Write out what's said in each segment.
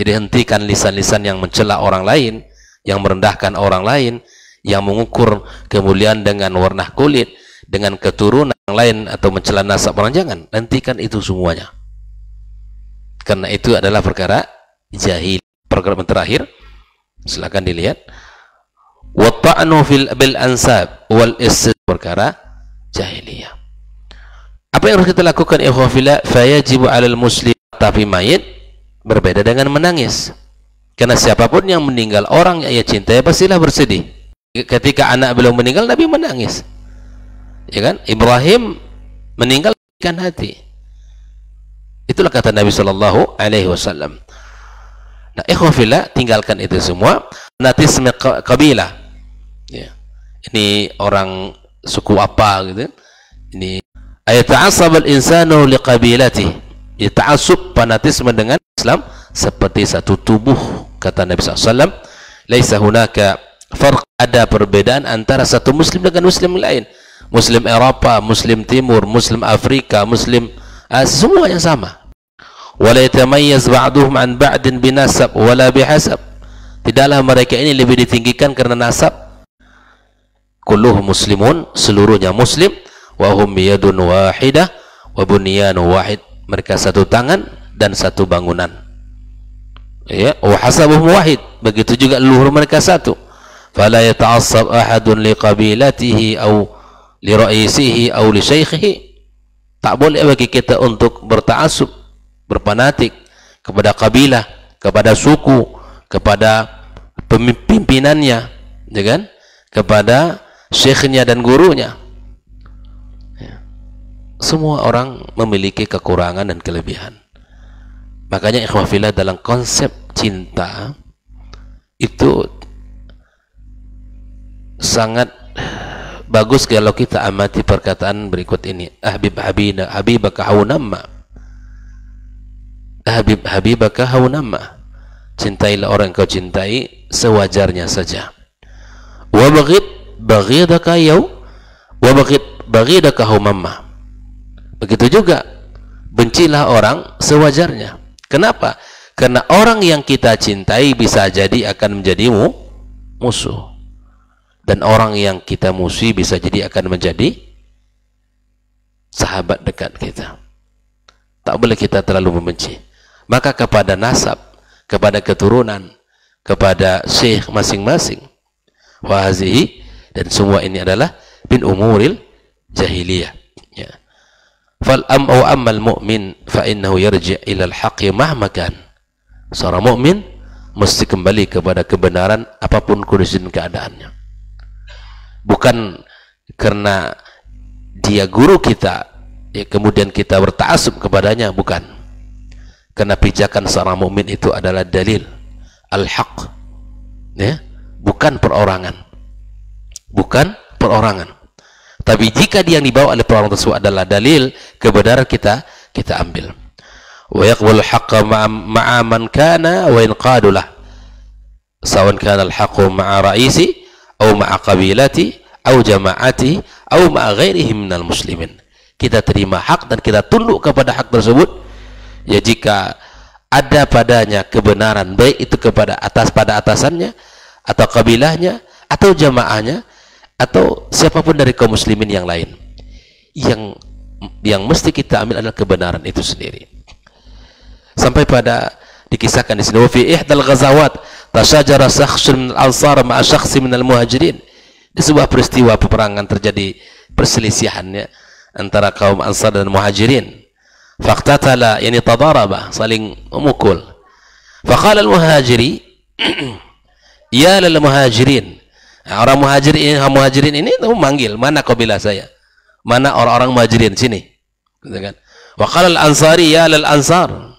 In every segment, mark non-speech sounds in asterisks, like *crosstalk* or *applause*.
Jadi hentikan lisan-lisan yang mencela orang lain, yang merendahkan orang lain, yang mengukur kemuliaan dengan warna kulit, dengan keturunan yang lain atau mencela nasab orang jangan. Hentikan itu semuanya. Karena itu adalah perkara jahil. Perkara terakhir silakan dilihat. Wa fil bil ansab wal perkara jahiliyah. Apa yang harus kita lakukan ikhwafila? Fayajibu alal muslim tapi mayit berbeda dengan menangis karena siapapun yang meninggal orang yang ia cintai pastilah bersedih ketika anak belum meninggal Nabi menangis ya kan Ibrahim meninggal ikan hati itulah kata Nabi Shallallahu Alaihi Wasallam nah ikhwafillah tinggalkan itu semua natis kabilah ya. ini orang suku apa gitu ini ayat asal insanu liqabilati ya asup fanatisme dengan Islam seperti satu tubuh kata Nabi SAW laisa hunaka farq ada perbedaan antara satu muslim dengan muslim lain muslim Eropa muslim timur muslim Afrika muslim uh, yang sama wala yatamayyaz ba'duhum an ba'din binasab wala bihasab tidaklah mereka ini lebih ditinggikan karena nasab kulluh muslimun seluruhnya muslim wa hum yadun wahidah wa bunyanu wahid mereka satu tangan dan satu bangunan ya wa wahid begitu juga leluhur mereka satu fala yata'assab ahadun li qabilatihi aw li ra'isihi aw li syaikhihi tak boleh bagi kita untuk berta'assub berpanatik kepada kabilah kepada suku kepada pemimpinannya ya kan kepada syekhnya dan gurunya semua orang memiliki kekurangan dan kelebihan. Makanya ikhwafillah dalam konsep cinta itu sangat bagus kalau kita amati perkataan berikut ini. Habib habina habibaka haunamma. Habib habibaka haunamma. Cintailah orang kau cintai sewajarnya saja. Wa baghid baghidaka yau wa baghid baghidaka haunamma Begitu juga bencilah orang sewajarnya. Kenapa? Karena orang yang kita cintai bisa jadi akan menjadi musuh. Dan orang yang kita musuhi bisa jadi akan menjadi sahabat dekat kita. Tak boleh kita terlalu membenci. Maka kepada nasab, kepada keturunan, kepada syekh masing-masing. Wahazihi dan semua ini adalah bin umuril jahiliyah fal am au ammal mu'min fa innahu yarji' ila al-haqqi mahma kan seorang mukmin mesti kembali kepada kebenaran apapun kondisi dan keadaannya bukan karena dia guru kita ya kemudian kita bertaasub kepadanya bukan karena pijakan seorang mukmin itu adalah dalil al-haq ya bukan perorangan bukan perorangan tapi jika yang dibawa oleh orang tersebut adalah dalil kebenaran kita, kita ambil. Wa yaqbalu haqqa ma'a man kana wa inqadu lah. Sawan kana al-haqqu ma'a ra'isi au ma'a qabilati atau jama'ati au ma'a ghairihi minal muslimin. Kita terima hak dan kita tunduk kepada hak tersebut. Ya jika ada padanya kebenaran baik itu kepada atas pada atasannya atau kabilahnya atau jamaahnya atau siapapun dari kaum muslimin yang lain yang yang mesti kita ambil adalah kebenaran itu sendiri sampai pada dikisahkan di sini fi ihdal ghazawat tasajara syakhsun min al-ansar ma'a syakhsin min al-muhajirin di sebuah peristiwa peperangan terjadi perselisihannya antara kaum ansar dan muhajirin faqtatala yani tadaraba saling memukul faqala al-muhajiri *clears throat* ya al muhajirin Nah, orang ini, eh, muhajirin ini tuh manggil, mana kabilah saya? Mana orang-orang muhajirin sini? Gitu kan? Wa qalal ansari ya al ansar.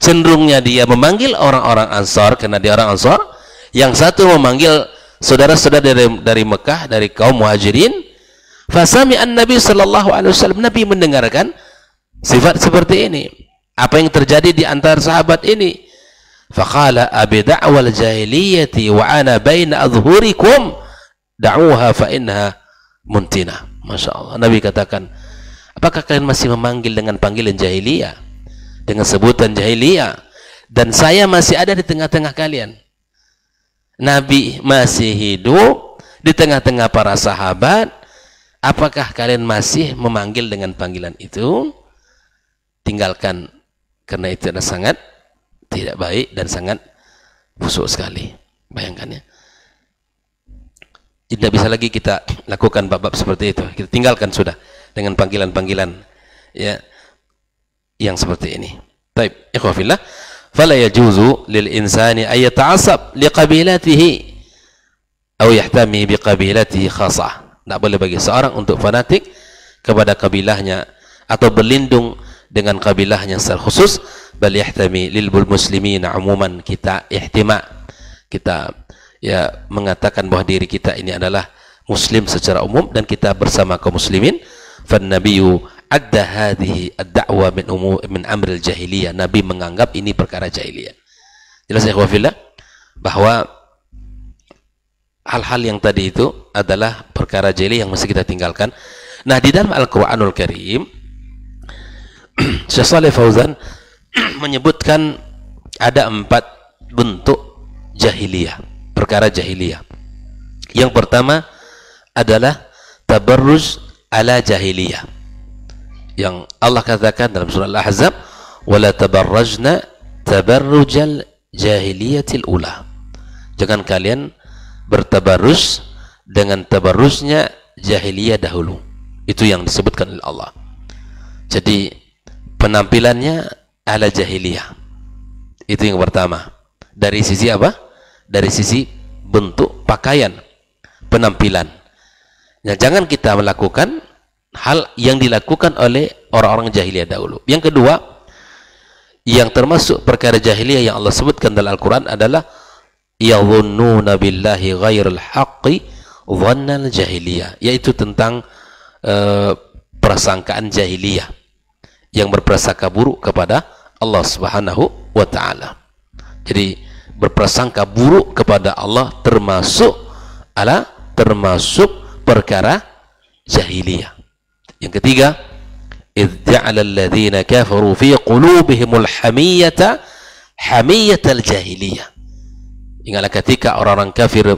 Cenderungnya dia memanggil orang-orang ansar karena dia orang ansar, yang satu memanggil saudara-saudara dari, dari Mekah, dari kaum muhajirin. Fasami an-nabi sallallahu alaihi wasallam Nabi mendengarkan sifat seperti ini. Apa yang terjadi di antara sahabat ini? فقال أبي دعوى الجاهلية وأنا بين أظهركم da'uha fa innaha muntina. Masya Allah. Nabi katakan, apakah kalian masih memanggil dengan panggilan jahiliyah? Dengan sebutan jahiliyah? Dan saya masih ada di tengah-tengah kalian. Nabi masih hidup di tengah-tengah para sahabat. Apakah kalian masih memanggil dengan panggilan itu? Tinggalkan karena itu adalah sangat tidak baik dan sangat busuk sekali bayangkan ya tidak bisa lagi kita lakukan bab-bab seperti itu kita tinggalkan sudah dengan panggilan-panggilan ya yang seperti ini taib ikhwafillah fala yajuzu lil insani ay yata'assab liqabilatihi atau yahtami biqabilatihi khasah tidak boleh bagi seorang untuk fanatik kepada kabilahnya atau berlindung dengan kabilahnya secara khusus bal yahtami lil muslimin umuman kita ihtima kita ya mengatakan bahwa diri kita ini adalah muslim secara umum dan kita bersama kaum muslimin fan nabiyyu adda hadhihi ad-da'wa min umu min amril jahiliyah nabi menganggap ini perkara jahiliyah jelas ya fillah bahwa hal-hal yang tadi itu adalah perkara jahiliyah yang mesti kita tinggalkan nah di dalam Al-Qur'anul Karim *clears throat* Syekh Saleh Fauzan *clears throat* menyebutkan ada empat bentuk jahiliyah, perkara jahiliyah. Yang pertama adalah tabarruz ala jahiliyah. Yang Allah katakan dalam surah Al-Ahzab, "Wala tabarrajna tabarrujal jahiliyatil ula." Jangan kalian bertabarus dengan tabarrusnya jahiliyah dahulu. Itu yang disebutkan oleh Allah. Jadi penampilannya ala jahiliyah itu yang pertama dari sisi apa dari sisi bentuk pakaian penampilan nah, jangan kita melakukan hal yang dilakukan oleh orang-orang jahiliyah dahulu yang kedua yang termasuk perkara jahiliyah yang Allah sebutkan dalam Al-Quran adalah yadhunnuna billahi ghairul haqqi dhannal jahiliyah yaitu tentang uh, prasangkaan jahiliyah yang berprasangka buruk kepada Allah Subhanahu wa taala. Jadi berprasangka buruk kepada Allah termasuk ala termasuk perkara jahiliyah. Yang ketiga, idh ja'ala alladhina kafaru fi qulubihimul hamiyata hamiyatal jahiliyah. Ingatlah ketika orang-orang kafir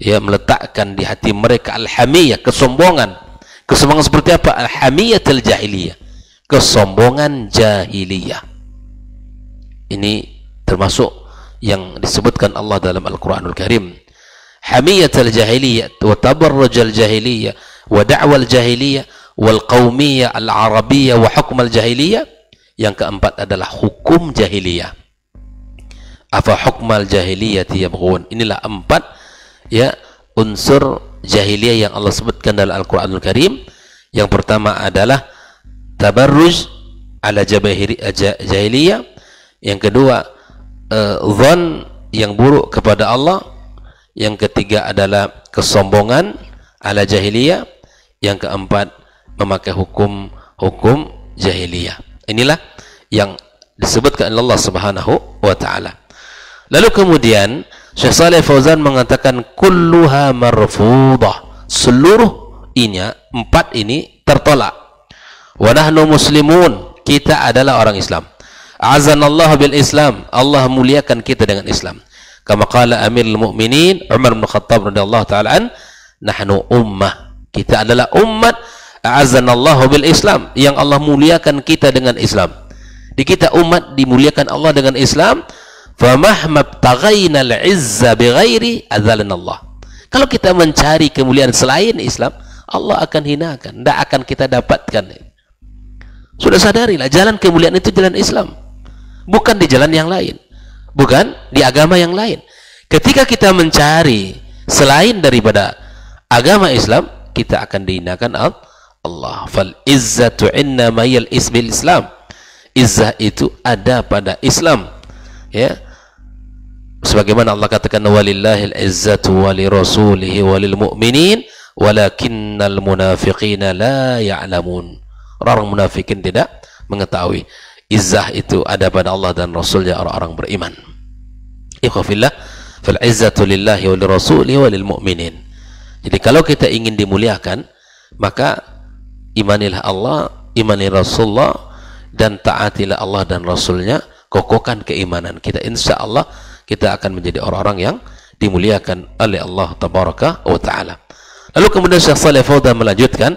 ya meletakkan di hati mereka al-hamiyah kesombongan. Kesombongan seperti apa? Al-hamiyatal jahiliyah kesombongan jahiliyah. Ini termasuk yang disebutkan Allah dalam Al-Qur'anul Karim. Hamiyatul jahiliyah wa tabarrujal jahiliyah wa da'wal jahiliyah wal qaumiyah al Arabiyah, wa al jahiliyah. Yang keempat adalah hukum jahiliyah. Afa hukm al jahiliyah yabghun. Inilah empat ya unsur jahiliyah yang Allah sebutkan dalam Al-Qur'anul Karim. Yang pertama adalah tabarruj ala eh, jahiliyah yang kedua zon eh, yang buruk kepada Allah yang ketiga adalah kesombongan ala jahiliyah yang keempat memakai hukum hukum jahiliyah inilah yang disebutkan Allah Subhanahu wa taala lalu kemudian Syekh Saleh Fauzan mengatakan kulluha marfudah seluruh ini empat ini tertolak wa nahnu muslimun kita adalah orang Islam azanallahu bil Islam Allah muliakan kita dengan Islam kama qala amirul mu'minin Umar bin Khattab radhiyallahu taala an nahnu ummah kita adalah umat azanallahu bil Islam yang Allah muliakan kita dengan Islam di kita umat dimuliakan Allah dengan Islam famahma btaghaina al-izza bighairi adzalana Allah. Kalau kita mencari kemuliaan selain Islam, Allah akan hinakan, tidak akan kita dapatkan. Sudah sadarilah jalan kemuliaan itu jalan Islam. Bukan di jalan yang lain. Bukan di agama yang lain. Ketika kita mencari selain daripada agama Islam, kita akan dihinakan Allah. Fal izzatu inna mayal ismil Islam. Izzah itu ada pada Islam. Ya. Sebagaimana Allah katakan walillahil izzatu wali rasulihi walil mu'minin walakinnal munafiqina la ya'lamun. Ya orang munafikin tidak mengetahui. Izzah itu ada pada Allah dan Rasulnya orang-orang beriman. Ikhwafillah, fal izzatu lillahi wa lirasulihi mu'minin. Jadi kalau kita ingin dimuliakan, maka imanilah Allah, imanilah Rasulullah, dan taatilah Allah dan Rasulnya, kokokan keimanan kita. Insya Allah kita akan menjadi orang-orang yang dimuliakan oleh Allah Tabaraka wa Ta'ala. Lalu kemudian Syekh Saleh Fauzah melanjutkan,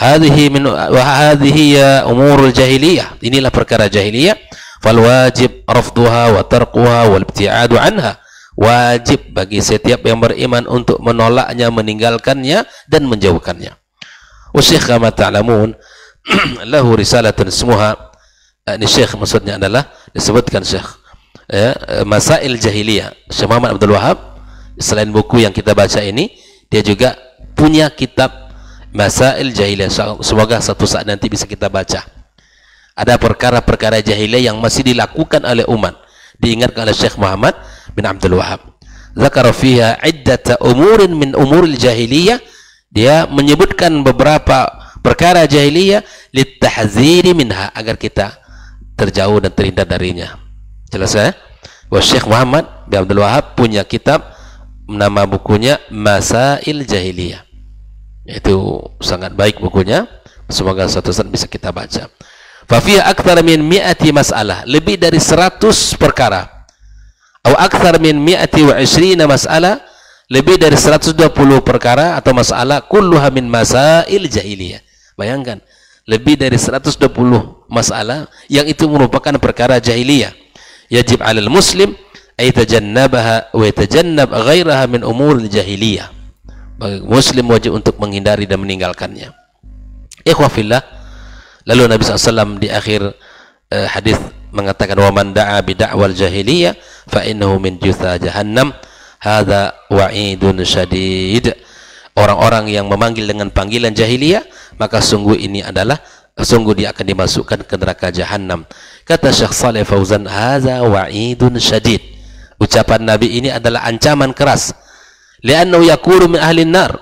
hadhihi min wa hadhihi ya umurul jahiliyah inilah perkara jahiliyah fal wajib rafduha wa tarquha wal ibtiadu anha wajib bagi setiap yang beriman untuk menolaknya meninggalkannya dan menjauhkannya usyikh kama ta'lamun *clears throat* lahu risalatun ismuha eh, ini syekh maksudnya adalah disebutkan syekh ya, eh, masail jahiliyah Syekh Muhammad Abdul Wahab selain buku yang kita baca ini dia juga punya kitab Masail jahiliyah. Semoga satu saat nanti bisa kita baca. Ada perkara-perkara jahiliyah yang masih dilakukan oleh umat. Diingatkan oleh Syekh Muhammad bin Abdul Wahab. Zakara fiha iddata umurin min umuril jahiliyah. Dia menyebutkan beberapa perkara jahiliyah litahziri minha agar kita terjauh dan terhindar darinya. Jelas ya? Syekh Muhammad bin Abdul Wahab punya kitab nama bukunya Masail Jahiliyah. Itu sangat baik bukunya. Semoga satu saat bisa kita baca. Fafiyah akthar min mi'ati mas'alah. Lebih dari seratus perkara. Atau akthar min mi'ati wa isrina mas'alah. Lebih dari 120 perkara atau masalah. Kulluha min masail jahiliyah. Bayangkan. Lebih dari 120 masalah yang itu merupakan perkara jahiliyah. Yajib alal muslim aytajannabaha wa yatajannab ghairaha min umur jahiliyah muslim wajib untuk menghindari dan meninggalkannya ikhwafillah lalu Nabi SAW di akhir uh, hadis mengatakan wa man da'a bid'awal jahiliyah fa innahu min jutha jahannam hadza wa'idun syadid orang-orang yang memanggil dengan panggilan jahiliyah maka sungguh ini adalah sungguh dia akan dimasukkan ke neraka jahanam kata Syekh Saleh Fauzan hadza wa'idun syadid ucapan nabi ini adalah ancaman keras li'annahu yakunu min ahli nar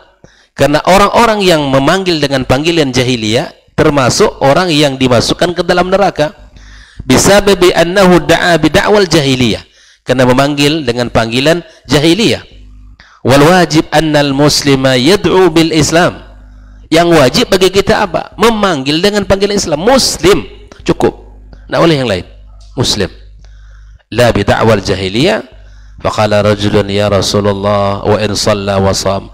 karena orang-orang yang memanggil dengan panggilan jahiliyah termasuk orang yang dimasukkan ke dalam neraka bisababi annahu da'a bid'awal jahiliyah karena memanggil dengan panggilan jahiliyah wal wajib annal muslima yad'u bil islam yang wajib bagi kita apa memanggil dengan panggilan islam muslim cukup nah oleh yang lain muslim la bid'awal jahiliyah Faqala rajulun ya Rasulullah wa in shalla wa sham.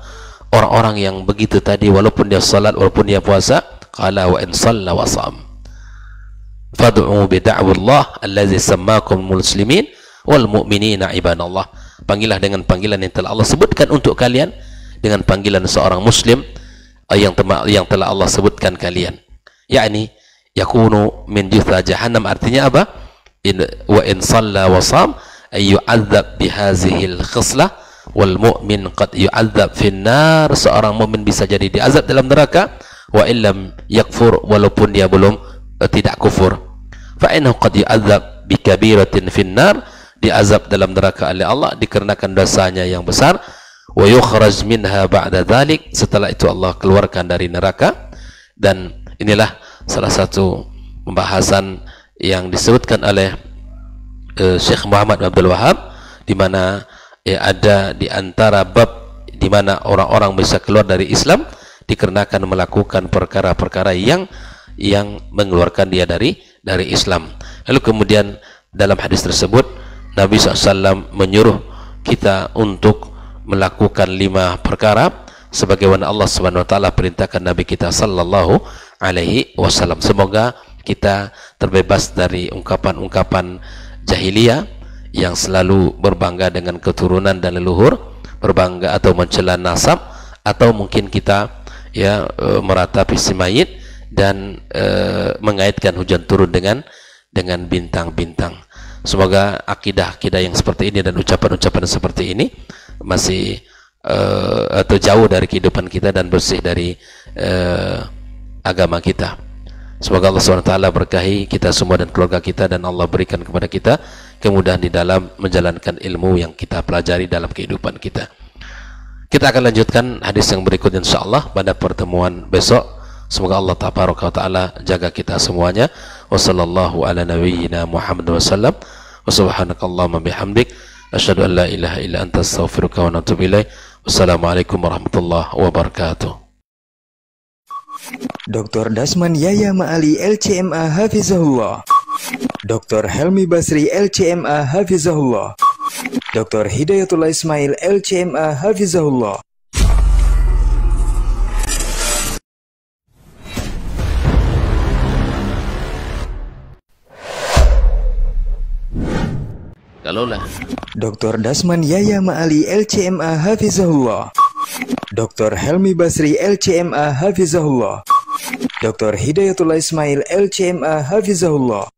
Orang-orang yang begitu tadi walaupun dia salat walaupun dia puasa, qala wa in shalla wa sham. Fad'u bi da'willah allazi sammakum muslimin wal mu'minina ibadallah. Panggillah dengan panggilan yang telah Allah sebutkan untuk kalian dengan panggilan seorang muslim eh, yang telah, yang telah Allah sebutkan kalian. Yakni yakunu min jitha jahannam artinya apa? In, wa in shalla wa sham yu'adzab bihazihil khislah wal mu'min qad yu'adzab finnar seorang mukmin bisa jadi diazab dalam neraka wa illam yakfur walaupun dia belum eh, tidak kufur fa innahu qad yu'adzab bi kabiratin finnar diazab dalam neraka oleh Allah dikarenakan dosanya yang besar wa yukhraj minha ba'da dhalik setelah itu Allah keluarkan dari neraka dan inilah salah satu pembahasan yang disebutkan oleh Eh, Syekh Muhammad Abdul Wahab di mana eh, ada di antara bab di mana orang-orang bisa keluar dari Islam dikarenakan melakukan perkara-perkara yang yang mengeluarkan dia dari dari Islam. Lalu kemudian dalam hadis tersebut Nabi SAW menyuruh kita untuk melakukan lima perkara sebagaimana Allah Subhanahu wa taala perintahkan Nabi kita sallallahu alaihi wasallam. Semoga kita terbebas dari ungkapan-ungkapan jahiliyah yang selalu berbangga dengan keturunan dan leluhur, berbangga atau mencela nasab atau mungkin kita ya e, meratapi si mayit dan e, mengaitkan hujan turun dengan dengan bintang-bintang. Semoga akidah kita yang seperti ini dan ucapan-ucapan seperti ini masih e, atau jauh dari kehidupan kita dan bersih dari agama kita. Semoga Allah SWT berkahi kita semua dan keluarga kita dan Allah berikan kepada kita kemudahan di dalam menjalankan ilmu yang kita pelajari dalam kehidupan kita. Kita akan lanjutkan hadis yang berikutnya insyaallah pada pertemuan besok. Semoga Allah taala jaga kita semuanya. Wassalamualaikum warahmatullahi wabarakatuh. Dr. Dasman Yaya Ma'ali LCMA Hafizahullah Dr. Helmi Basri LCMA Hafizahullah Dr. Hidayatullah Ismail LCMA Hafizahullah Kalola Dr. Dasman Yaya Ma'ali LCMA Hafizahullah Dr. Helmi Basri LCMA Hafizahullah Dr. Hidayatullah Ismail LCMA Hafizahullah